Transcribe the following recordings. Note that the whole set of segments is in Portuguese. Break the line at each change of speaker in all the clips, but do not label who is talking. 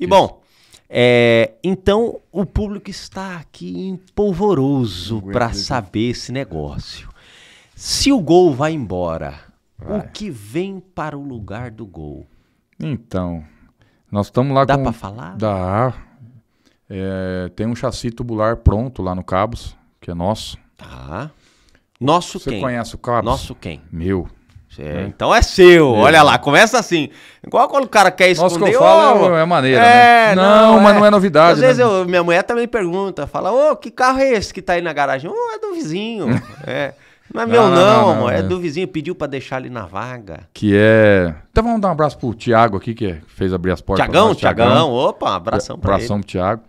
E bom, é, então o público está aqui empolvoroso para saber esse negócio. Se o gol vai embora, vai. o que vem para o lugar do gol? Então,
nós estamos lá Dá com... para falar? Dá. É, tem um chassi tubular pronto lá no Cabos, que é nosso. Tá.
Nosso Você quem? Você conhece o Cabos? Nosso quem? Meu. É, né? então é seu, é. olha lá, começa assim. Igual quando o cara quer esconder... Nossa, que eu falo oh, é maneira, é, né? Não, não mas é. não é novidade. Às né? vezes eu, minha mulher também pergunta, fala, ô, oh, que carro é esse que tá aí na garagem? Ô, oh, é do vizinho, é... Não é meu, não, não, não, amor. Não, é, é, do vizinho, pediu pra deixar ali na vaga.
Que é. Então vamos dar um abraço pro Tiago aqui, que fez abrir as portas. Tiagão, Tiagão, opa, abração pra abração ele. Abração pro Tiago.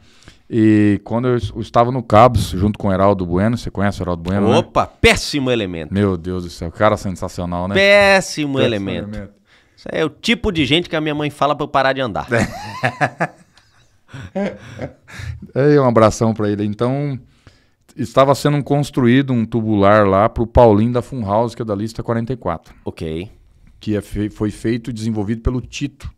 E quando eu estava no Cabos, junto com o Heraldo Bueno, você conhece o Heraldo Bueno? Né? Opa, né? péssimo elemento. Meu Deus do céu, cara sensacional, né? Péssimo, péssimo elemento. elemento.
Isso é o tipo de gente que a minha mãe fala para eu parar de andar.
é, um abração para ele. Então, estava sendo construído um tubular lá para o Paulinho da Funhouse, que é da lista 44. Ok. Que é fe foi feito e desenvolvido pelo Tito,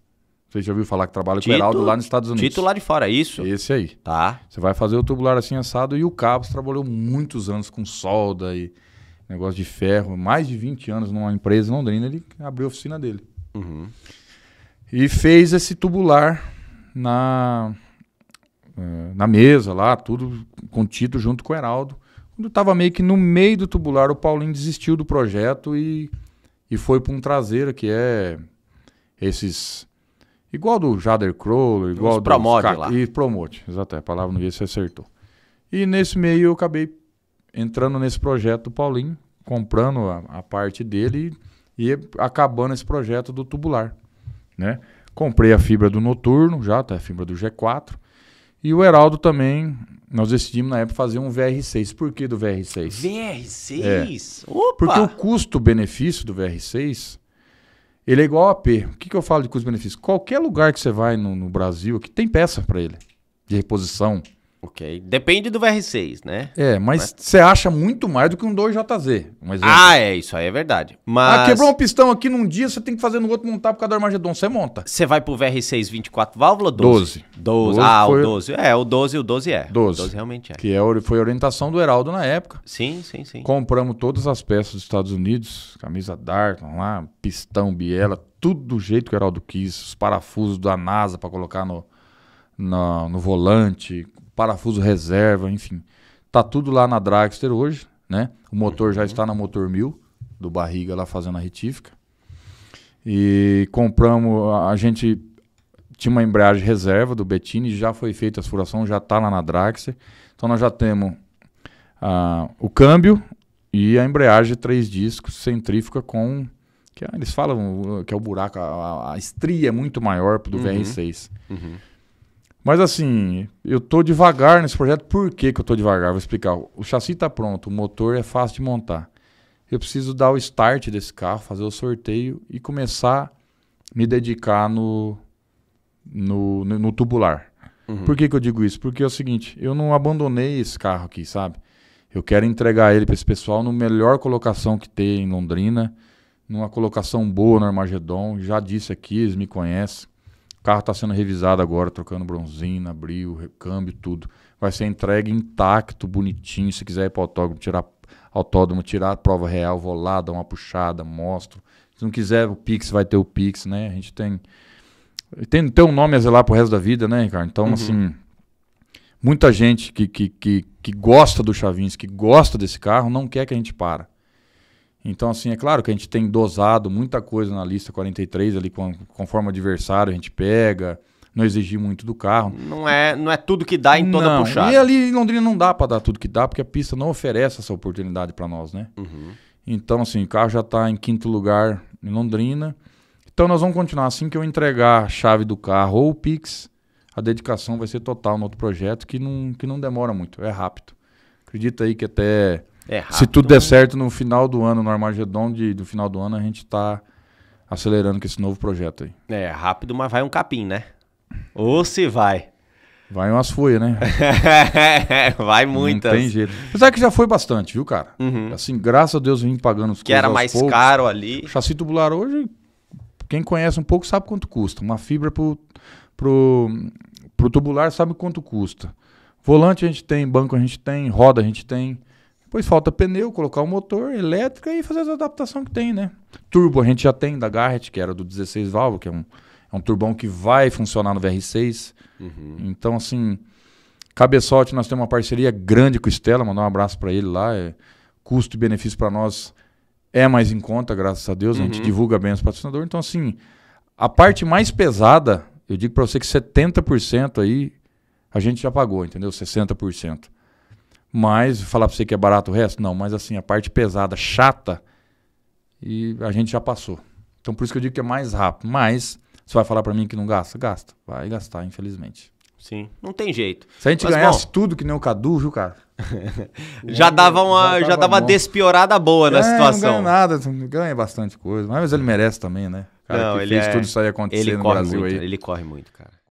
você já ouviu falar que trabalha Tito, com o Heraldo lá nos Estados Unidos. Tito
lá de fora, é isso? Esse aí.
Tá. Você vai fazer o tubular assim assado e o Cabos trabalhou muitos anos com solda e negócio de ferro, mais de 20 anos numa empresa em Londrina, ele abriu a oficina dele. Uhum. E fez esse tubular na, eh, na mesa lá, tudo com Tito junto com o Heraldo. Quando estava meio que no meio do tubular, o Paulinho desistiu do projeto e, e foi para um traseiro que é esses Igual do Jader Crowler, igual do. Promote lá. E promote, exato, é, a palavra no dia você acertou. E nesse meio eu acabei entrando nesse projeto do Paulinho, comprando a, a parte dele e, e, acabando esse projeto do tubular, né? Comprei a fibra do noturno, já tá a fibra do G4. E o Heraldo também, nós decidimos na época fazer um VR6. Por que do VR6? VR6? É. Porque o custo-benefício do VR6 ele é igual a P. O que, que eu falo de custo-benefício? Qualquer lugar que você vai no, no Brasil, que tem peça para ele, de reposição.
Ok. Depende do VR6, né? É, mas
você acha muito mais do que um 2JZ. Um ah,
é, isso aí é verdade. Ah, mas... Ah, quebrou um
pistão aqui num dia, você tem que fazer no outro montar por causa do Armagedon. Você monta. Você
vai pro VR6 24 válvula 12? 12. 12. Ah, foi... o 12. É, o 12, o 12 é. 12. O 12 realmente é. Que
é, foi a orientação do Heraldo na época. Sim, sim, sim. Compramos todas as peças dos Estados Unidos, camisa Darton lá, pistão, biela, tudo do jeito que o Heraldo quis, os parafusos da NASA para colocar no, no, no volante, parafuso reserva, enfim. Tá tudo lá na Dragster hoje, né? O motor já uhum. está na Motor 1000, do Barriga lá fazendo a retífica. E compramos, a, gente tinha uma embreagem reserva do Bettini, já foi feita a furação, já está lá na dragster Então nós já temos ah, o câmbio e a embreagem três discos centrífuga com que é, eles falam que é o buraco, a, a estria é muito maior do uhum. VR6. Uhum. Mas assim, eu tô devagar nesse projeto. Por que, que eu tô devagar? Vou explicar. O chassi está pronto, o motor é fácil de montar. Eu preciso dar o start desse carro, fazer o sorteio e começar a me dedicar no, no, no tubular. Uhum. Por que, que eu digo isso? Porque é o seguinte, eu não abandonei esse carro aqui, sabe? Eu quero entregar ele para esse pessoal no melhor colocação que tem em Londrina, numa colocação boa no Armagedon. Já disse aqui, eles me conhecem carro está sendo revisado agora, trocando bronzina, abril, recâmbio, tudo. Vai ser entregue intacto, bonitinho. Se quiser ir para o autódromo, tirar autódromo, tirar a prova real, vou lá, dar uma puxada, mostro. Se não quiser o Pix, vai ter o Pix, né? A gente tem. Tem, tem um nome a zelar pro resto da vida, né, Ricardo? Então, uhum. assim. Muita gente que, que, que, que gosta do Chavins, que gosta desse carro, não quer que a gente para. Então, assim, é claro que a gente tem dosado muita coisa na lista 43 ali, com, conforme o adversário a gente pega, não exigir muito do carro.
Não é, não é tudo que dá em toda não. puxada. E ali
em Londrina não dá para dar tudo que dá, porque a pista não oferece essa oportunidade para nós, né? Uhum. Então, assim, o carro já está em quinto lugar em Londrina. Então, nós vamos continuar. Assim que eu entregar a chave do carro ou o Pix, a dedicação vai ser total no outro projeto, que não, que não demora muito, é rápido. Acredita aí que até é rápido, Se tudo der né? certo no final do ano, no Armagedon de, do final do ano, a gente está acelerando com esse novo projeto aí.
É, rápido, mas vai um capim, né? Ou se vai. Vai umas folhas, né? vai muitas. Não tem jeito.
Apesar que já foi bastante, viu, cara? Uhum. Assim, graças a Deus, vim pagando os Que era mais poucos.
caro ali. O chassi
tubular hoje, quem conhece um pouco sabe quanto custa. Uma fibra pro, pro, pro tubular sabe quanto custa. Volante a gente tem, banco a gente tem, roda a gente tem. Depois falta pneu, colocar o motor, elétrica e fazer as adaptações que tem, né? Turbo a gente já tem da Garrett, que era do 16 válvula, que é um, é um turbão que vai funcionar no VR6. Uhum. Então, assim, cabeçote, nós temos uma parceria grande com o Stella, mandar um abraço para ele lá. É, custo e benefício para nós é mais em conta, graças a Deus. Uhum. A gente uhum. divulga bem os patrocinadores. Então, assim, a parte mais pesada, eu digo para você que 70% aí a gente já pagou, entendeu? 60%. Mas falar para você que é barato o resto, não. Mas assim, a parte pesada, chata, e a gente já passou. Então por isso que eu digo que é mais rápido. Mas você vai falar para mim que não gasta? Gasta. Vai gastar, infelizmente. Sim, não tem jeito. Se a gente Mas, ganhasse bom, tudo que nem o Cadu, viu, cara?
já dava uma, já, dava, uma despiorada boa é, na situação. Não ganha
nada, assim, ganha bastante coisa. Mas ele merece também, né? Cara não, ele fez é... tudo isso aí acontecer ele no Brasil muito, aí. Ele corre muito, cara.